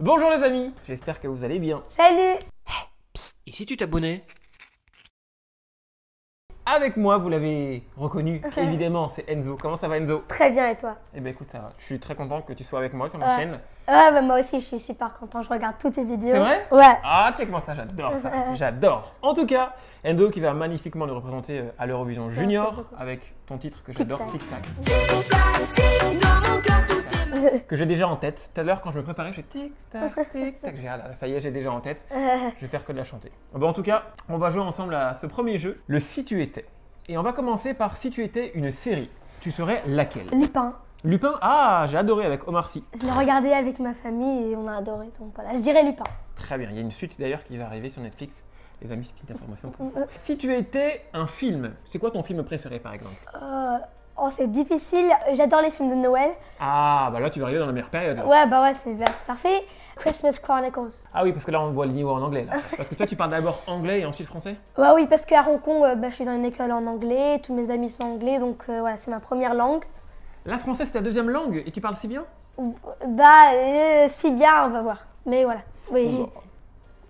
Bonjour les amis, j'espère que vous allez bien. Salut Et si tu t'abonnais Avec moi, vous l'avez reconnu, évidemment, c'est Enzo. Comment ça va Enzo Très bien et toi Eh ben écoute, ça Je suis très content que tu sois avec moi sur ma chaîne. Ouais, bah, moi aussi je suis super content, je regarde toutes tes vidéos. C'est vrai Ouais. Ah, check-moi ça, j'adore ça, j'adore. En tout cas, Enzo qui va magnifiquement nous représenter euh, à l'Eurovision Junior avec ton titre que j'adore, Tic Tic Tac. tic dans que j'ai déjà en tête. Tout à l'heure, quand je me préparais, je tic tac tic tac. J'ai ah ça y est, j'ai déjà en tête. Je vais faire que de la chanter. Bon, en tout cas, on va jouer ensemble à ce premier jeu, le si tu étais. Et on va commencer par si tu étais une série, tu serais laquelle Lupin. Lupin Ah, j'ai adoré avec Omar Sy. Je l'ai regardé avec ma famille et on a adoré. Donc voilà, je dirais Lupin. Très bien. Il y a une suite d'ailleurs qui va arriver sur Netflix. Les amis, c'est une information pour vous. Euh, euh. Si tu étais un film, c'est quoi ton film préféré par exemple euh, Oh, c'est difficile. J'adore les films de Noël. Ah, bah là, tu vas arriver dans la meilleure période. Ouais, bah ouais, bah, c'est parfait. Christmas Chronicles. Ah oui, parce que là, on voit le niveau en anglais. parce que toi, tu parles d'abord anglais et ensuite français Ouais, bah oui, parce qu'à Hong Kong, euh, bah, je suis dans une école en anglais, tous mes amis sont anglais, donc euh, voilà, ouais, c'est ma première langue. La français, c'est ta deuxième langue et tu parles si bien Bah, euh, si bien, on va voir. Mais voilà. Oui.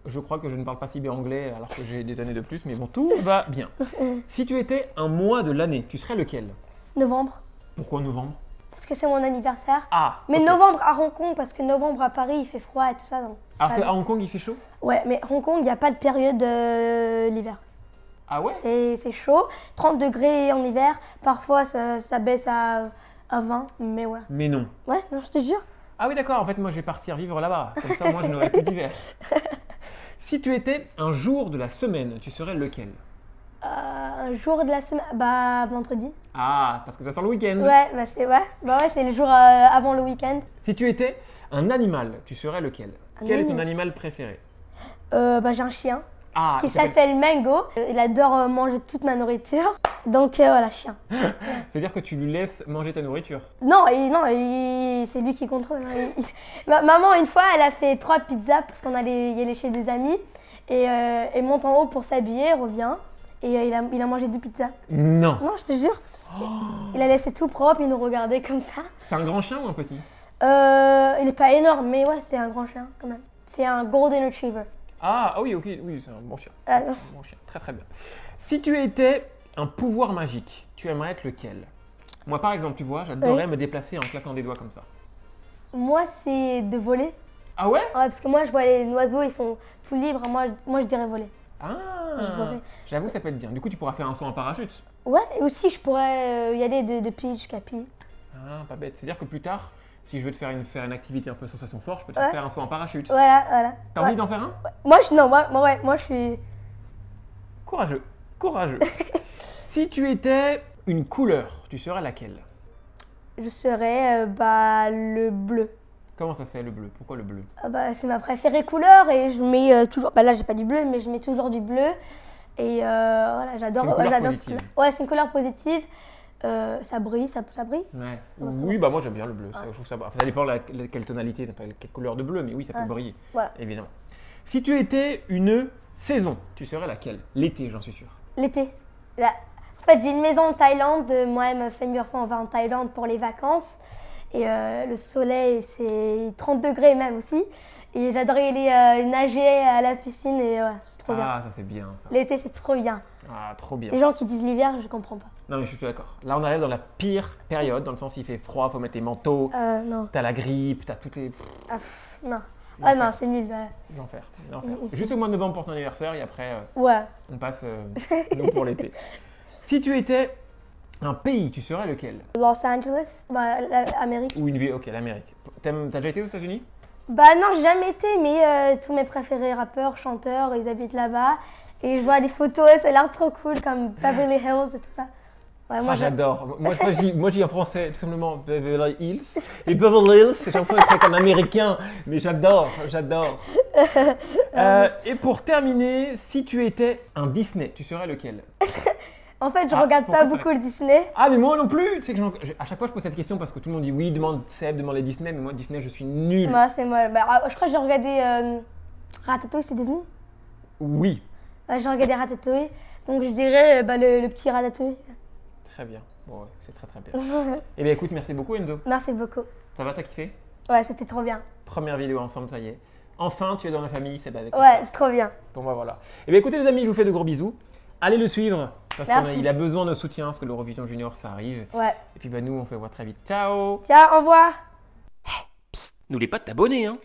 je crois que je ne parle pas si bien anglais alors que j'ai des années de plus, mais bon, tout va bien. si tu étais un mois de l'année, tu serais lequel Novembre. Pourquoi novembre Parce que c'est mon anniversaire. Ah Mais novembre à Hong Kong, parce que novembre à Paris, il fait froid et tout ça. Donc Alors qu'à Hong Kong, il fait chaud Ouais, mais Hong Kong, il n'y a pas de période d'hiver. Euh, l'hiver. Ah ouais C'est chaud. 30 degrés en hiver. Parfois, ça, baisse à, 20, mais ouais. Mais non. Ouais, non, je te jure. Ah oui, d'accord. En fait, moi, je vais partir vivre là-bas. Comme ça, moi, je n'aurai plus d'hiver. si tu étais un jour de la semaine, tu serais lequel euh, Un jour de la semaine Bah, vendredi. Ah, parce que ça sort le week-end. Ouais, bah c'est ouais. Bah ouais, c'est le jour euh, avant le week-end. Si tu étais un animal, tu serais lequel Quel est ton animal préféré euh, Bah j'ai un chien. Ah, qui s'appelle Mango. Euh, il adore manger toute ma nourriture. Donc voilà, chien. C'est-à-dire que tu lui laisses manger ta nourriture Non, non c'est lui qui contrôle. Hein. maman, une fois, elle a fait trois pizzas parce qu'on allait y aller chez des amis. Et, et monte en haut pour s'habiller, revient et euh, il, a, il a mangé du pizzas. Non. Non, je te jure. Oh. Il a laissé tout propre, il nous regardait comme ça. C'est un grand chien ou un petit Euh, il n'est pas énorme, mais ouais, c'est un grand chien quand même. C'est un Golden Retriever. Ah, ah oui, ok, oui, c'est un bon chien. Ah, bon chien, très très bien. Si tu étais un pouvoir magique, tu aimerais être lequel Moi par exemple, tu vois, j'adorerais me déplacer en claquant des doigts comme ça. Moi, c'est de voler. Ah ouais Ouais, parce que moi, je vois les oiseaux, ils sont tout libres. Moi, moi je dirais voler. Ah J'avoue, ça peut être bien. Du coup, tu pourras faire un saut en parachute. Ouais, et aussi, je pourrais euh, y aller de, de capi Ah, pas bête. C'est-à-dire que plus tard, si je veux te faire une, faire une activité un peu sensation forte, je peux te faire un saut en parachute. Voilà, voilà. T'as envie d'en faire un Moi, je, non, moi, moi, je suis. Courageux, courageux. si tu étais une couleur, tu serais laquelle Je serais euh, bah, le bleu. Comment ça se fait le bleu Pourquoi le bleu ah bah, C'est ma préférée couleur et je mets euh, toujours. Bah, là, j'ai pas du bleu, mais je mets toujours du bleu. Et euh, voilà, j'adore. C'est une couleur Ouais, c'est une couleur positive. Euh, ça brille, ça, ça brille ouais. Oui, bah moi j'aime bien le bleu. Ça, ah. je trouve ça... ça dépend de la, quelle tonalité, de quelle couleur de bleu, mais oui, ça peut ah. briller, évidemment. Si tu étais une saison, tu serais laquelle L'été, j'en suis sûr. L'été. En fait, j'ai une maison en Thaïlande. Moi et ma famille, on va en Thaïlande pour les vacances. Et euh, le soleil, c'est 30 degrés même aussi. Et j'adorais aller euh, nager à la piscine et ouais, c'est trop bien. Ah, ça fait bien ça. L'été, c'est trop bien. Ah, trop bien. Les gens qui disent l'hiver, je comprends pas. Non, mais je suis d'accord. Là, on arrive dans la pire période, dans le sens où il fait froid, faut mettre les manteaux. Euh, non. T'as la grippe, t'as toutes les. Ah, non. Ah, non, c'est nul. L'enfer. L'enfer. Juste au mois de novembre pour ton anniversaire et après, euh, ouais. on passe pour l'été. Si tu étais un pays, tu serais lequel Los Angeles, bah, l'Amérique. Ou une ville, ok, l'Amérique. T'as déjà été aux États-Unis Bah non, j'ai jamais été, mais euh, tous mes préférés rappeurs, chanteurs, ils habitent là-bas. Et je vois des photos, et ça a l'air trop cool, comme Beverly Hills et tout ça. Ouais, moi, ah, j'adore. moi, moi, j'ai en français tout simplement Beverly Hills. Et Beverly Hills, j'ai l'impression d'être un américain, mais j'adore, j'adore. Euh, euh, et pour terminer, si tu étais un Disney, tu serais lequel En fait, je ah, regarde pas beaucoup le Disney. Ah, mais moi non plus Tu sais que à chaque fois, je pose cette question parce que tout le monde dit oui, demande Seb, demande les Disney, mais moi, Disney, je suis nul. Moi, c'est moi. Bah, ah, je crois que j'ai regardé euh, Ratatouille, c'est Disney Oui. j'ai regardé Ratatouille, donc je dirais euh, bah, le, petit Ratatouille. Très bien. Bon, c'est très très bien. eh bien, écoute, merci beaucoup, Enzo. Merci beaucoup. Ça va, t'as kiffé Ouais, c'était trop bien. Première vidéo ensemble, ça y est. Enfin, tu es dans la famille, c'est avec avec Ouais, c'est trop bien. Bon, bah voilà. Eh bien, écoutez, les amis, je vous fais de gros bisous. Allez le suivre il a, besoin de soutien, parce que l'Eurovision Junior, ça arrive. Ouais. Et puis bah, nous, on se voit très vite. Ciao Ciao, au revoir Psst, N'oublie pas de t'abonner, hein